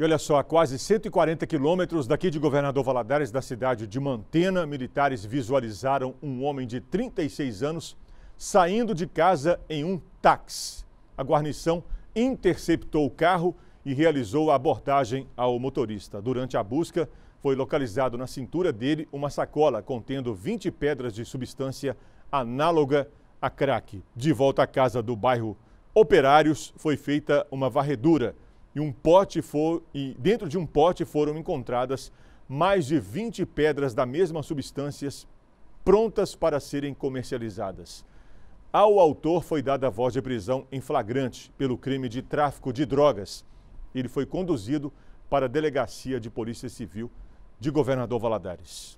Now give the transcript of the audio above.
E olha só, a quase 140 quilômetros daqui de Governador Valadares, da cidade de Mantena, militares visualizaram um homem de 36 anos saindo de casa em um táxi. A guarnição interceptou o carro e realizou a abordagem ao motorista. Durante a busca, foi localizado na cintura dele uma sacola contendo 20 pedras de substância análoga a crack. De volta à casa do bairro Operários, foi feita uma varredura e um pote for, e dentro de um pote foram encontradas mais de 20 pedras da mesma substância prontas para serem comercializadas. Ao autor foi dada a voz de prisão em flagrante pelo crime de tráfico de drogas. Ele foi conduzido para a Delegacia de Polícia Civil de Governador Valadares.